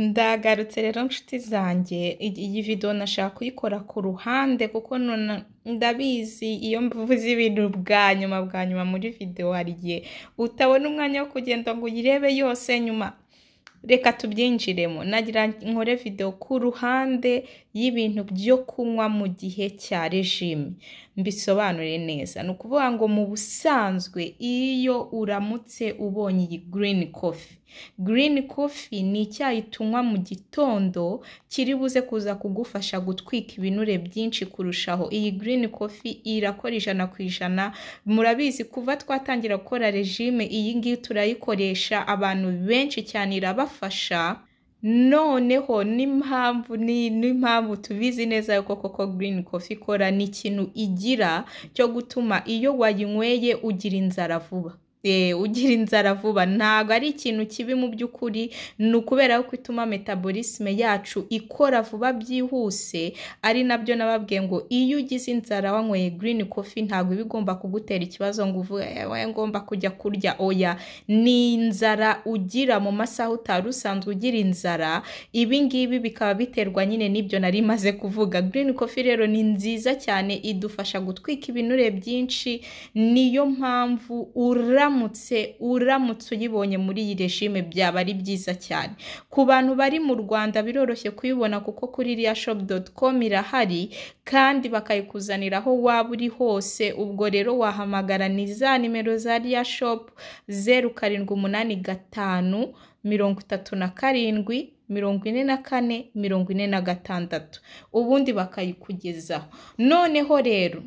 ndagarutse rero nshuti zanjye iyi video nashaka kuyikora ku ruhande kuko ndabizi iyo mvuze ibintu bwa nyuma bwa nyuma muri video hari igihe utabona umwanya wo kugenda ngo uyirebe yose nyuma reka tubyinjiremo nagira nkore video ku ruhande y'ibintu byo kunywa mu gihe cya regime mbisobanure neza ni ukuvuga ngo mu busanzwe iyo uramutse ubonye iyi green coffee green coffee ni icyayi tunywa mu gitondo kiri buze kuza kugufasha gutwika ibinure byinshi kurushaho iyi green coffee irakora ijana ku ijana murabizi kuva twatangira gukora regime iyi ngiyi turayikoresha abantu benshi cyane irabafasha byafasha noneho n'impamvu n'impamvu tubizi neza yuko koko green coffee ikora ni ikintu igira cyo gutuma iyo wayinyweye ugira inzara vuba Eh, ugira inzara vuba ntabwo ari ikintu kibi mu by'ukuri ni ukubera ko ituma metabolisme yacu ikora vuba byihuse ari nabyo nababwiye ngo iyo ugize inzara wanyweye green coffee ntabwo iba igomba kugutera ikibazo ngo uvuge ngomba kujya kurya oya ni inzara ugira mu masaha utari usanzwe ugira inzara ibi ngibi bikaba biterwa nyine n'ibyo nari maze kuvuga green coffee rero ni nziza cyane idufasha gutwika ibinure byinshi niyo mpamvu ura uramutse uramutse uyibonye muri iyi regime byaba ari byiza cyane ku bantu bari mu rwanda biroroshye kuyibona kuko kuri iriya shopu doti komu irahari kandi bakayikuzanira aho waba uri hose ubwo rero wahamagara ni za nimero za riya shopu zeru karindwi umunani gatanu mirongo itatu na karindwi mirongo ine na kane mirongo ine na gatandatu ubundi bakayikugezaho noneho rero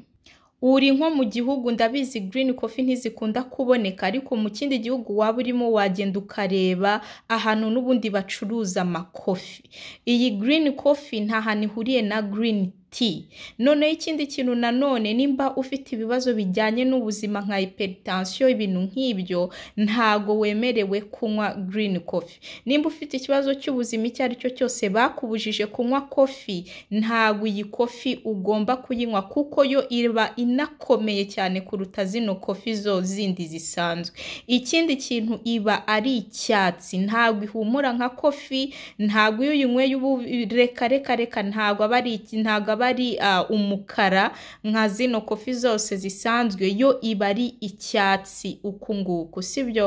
uri nko mu gihugu ndabizi green coffee ntizikunda kuboneka ariko mu kindi gihugu waba urimo wagenda ukareba ahantu n'ubundi bacuruza amakofi iyi green coffee nta hantu ihuriye na green noneho ikindi kintu nanone nimba ufite ibibazo bijyanye n'ubuzima nka hypertension ibintu nk'ibyo ntago wemerewe kunywa green coffee nimba ufite ikibazo cy'ubuzima icyo ari cyo cyose bakubujije kunywa kofi ntago iyi kofi ugomba kuyinywa kuko yo iba inakomeye cyane kuruta zino kofi zo zindi zisanzwe ikindi kintu iba ari icyatsi ntago ihumura nka kofi ntago iyo uyinyweye ubu reka reka reka ntago aba ari ntago aba aba ari umukara nka zino kofi zose zisanzwe yo iba ari icyatsi uku nguku sibyo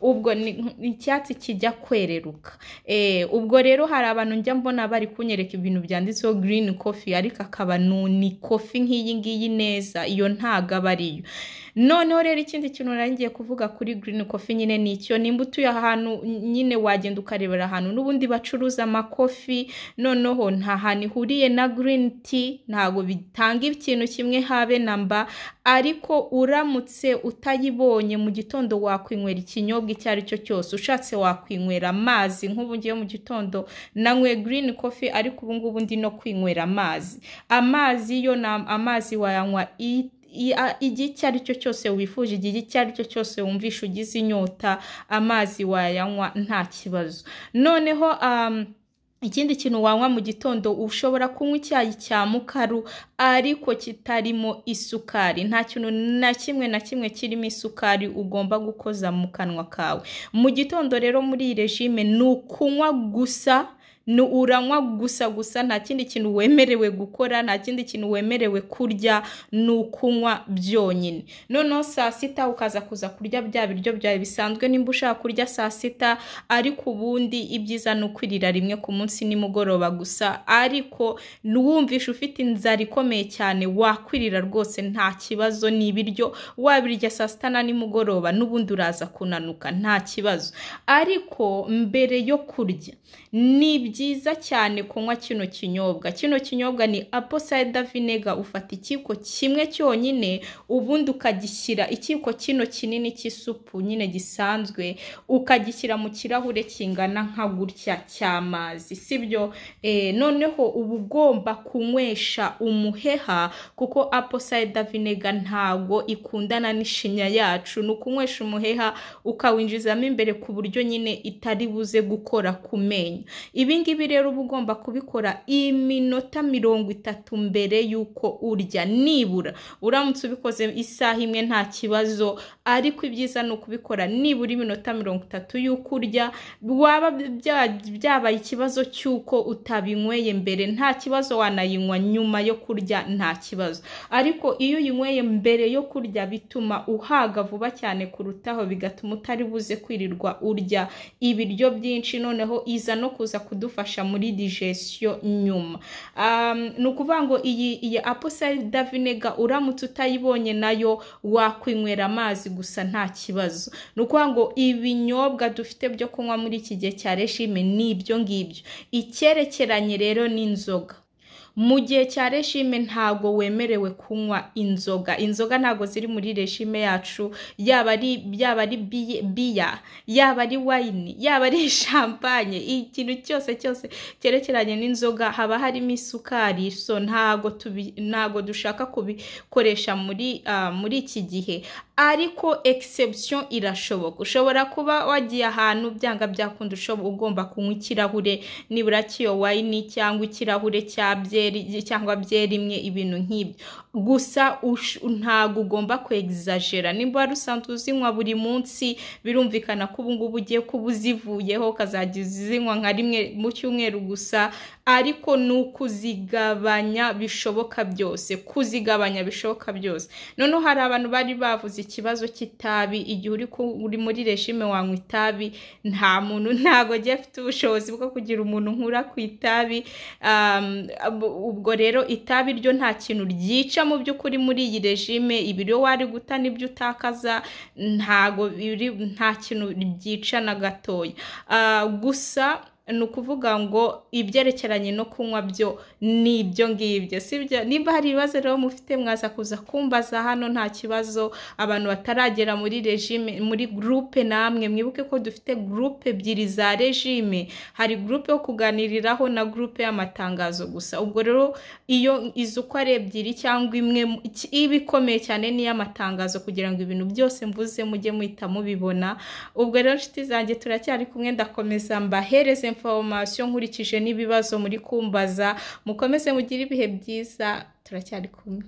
ubwo ni icyatsi kijya kwereruka e, ubwo rero hari abantu njya mbona bari kunyereka ibintu byanditseho girini kofi ariko akaba ni kofi nk'iyi ngiyi neza iyo ntago aba ariyo noneho rero ikindi kintu narangiye kuvuga kuri girini kofi nyine ni icyo nimba utuye ahantu nyine wagenda ukarebera ahantu n'ubundi bacuruza amakofi noneho nta hantu ihuriye na girini ti ntabwo bitanga ikintu kimwe habe namba ariko uramutse utayibonye mu gitondo wakwinywera ikinyobwa icyo ari cyo cyose ushatse wakwinywera amazi nk'ubu ngiye mu gitondo nanywe girini kofi ariko ubu ngubu ndi no kwinywera amazi amazi yo ni amazi wayanywa iti igihe icyo ari cyo cyose wifuje igihe icyo ari cyo cyose wumvishe ugize inyota amazi wayanywa nta kibazo noneho um, ikindi kintu wanywa mu gitondo ushobora kunywa icyayi cya mukaru ariko kitarimo isukari nta kintu na kimwe na kimwe kirimo isukari ugomba gukoza mu kanwa kawe mu gitondo rero muri iyi regime ni ukunywa gusa ni uranywa gusa gusa nta kindi kintu wemerewe gukora nta kindi kintu wemerewe kurya ni ukunywa byonyine noneho saa sita ukaza kuza kurya bya biryo byawe bisanzwe nimba ushaka kurya saa sita ariko ubundi ibyiza ni ukwirira rimwe ku munsi nimugoroba gusa ariko ntiwumvishe ufite inzara ikomeye cyane wakwirira rwose nta kibazo ni ibiryo wabirya saa sita na nimugoroba n'ubundi uraza kunanuka nta kibazo ariko mbere yo kurya ni byiza cyane kunywa kino kinyobwa kino kinyobwa ni aposayida vinega ufata ikiko kimwe cyonyine ubundi ukagishyira ikiko kino kinini cy'isupu nyine gisanzwe ukagishyira mu kirahure kingana nka gutya cy'amazi sibyo eh, noneho uba ugomba kunywesha umuheha kuko aposayida vinega ntago ikundana n'ishinya yacu ni ukunywesha umuheha ukawinjizamo imbere ku buryo nyine itari buze gukora ku menyo ibi ngibi rero uba ugomba kubikora iminota mirongo itatu mbere y'uko urya nibura uramutse ubikoze isaha imwe nta kibazo ariko ibyiza ni ukubikora nibura iminota mirongo itatu y'uko urya waba byabaye ikibazo cy'uko utabinyweye mbere nta kibazo wanayinywa nyuma yo kurya nta kibazo ariko iyo uyinyweye mbere yo kurya bituma uhaga vuba cyane kurutaho bigatuma utari buze kwirirwa urya ibiryo byinshi noneho iza no kuza kudu idufasha muri digesiyo nyuma um, ni ukuvuga ngo iyi iyi aposayida vinega uramutse utayibonye nayo wakwinywera amazi gusa nta kibazo ni ukuvuga ngo ibinyobwa dufite byo kunywa muri iki gihe cya reshime ni ibyo ngibyo icyerekeranye rero n'inzoga mu gihe cya reshime ntago wemerewe kunywa inzoga inzoga ntago ziri muri reshime yacu yaba ari yaba ari biya yaba ari wayini yaba ari champagne ikintu cyose cyose cyerekeranye n'inzoga haba harimo isukari so ntago tubi ntago dushaka kubikoresha muri ah, muri iki gihe ariko exception irashoboka ushobora kuba wagiye ahantu byanga byakunda ugomba kunywa ikirahure nibura cy'iyo wayini cyangwa ikirahure cyabye byeri cyangwa byerimwe ibintu nk'ibyo gusa ntabwo ugomba kwegizajera niba wari uzinywa buri munsi birumvikana ko ubu ngubu ugiye kuba uzivuyeho ukazajya uzinywa nka rimwe mu cyumweru gusa ariko ni ukuzigabanya bishoboka byose kuzigabanya bishoboka byose noneho hari abantu bari bavuze ikibazo cy'itabi igihe uri uri muri rejime wanywa itabi nta muntu ntabwo agiye afite ubushobozi bwo kugira umuntu nkura ku itabi ubwo rero itabi ryo nta kintu ryica mu by'ukuri muri iyi rejime ibiro wari guta n'ibyo utakaza ntabwo nta kintu byica na gatoya ah, gusa ni ukuvuga ngo ibyerekeranye no kunywa byo ni ibyo ngibyo sibyo niba hari ibibazo rero mufite mwaza kuza kumbaza hano nta kibazo abantu bataragera muri regime muri gurupe namwe mwibuke ko dufite gurupe ebyiri za regime hari gurupe yo kuganiriraho na gurupe y'amatangazo gusa ubwo rero iyo izo uko ari ebyiri cyangwa imwe iba ikomeye cyane n'iy'amatangazo kugira ngo ibintu byose mvuze mujye muhita mubibona ubwo rero inshuti zanjye turacyari kumwe ndakomeza mbahereze information nkurikije n'ibibazo muri kumbaza mukomeze mugire ibihe byiza turacyari kumwe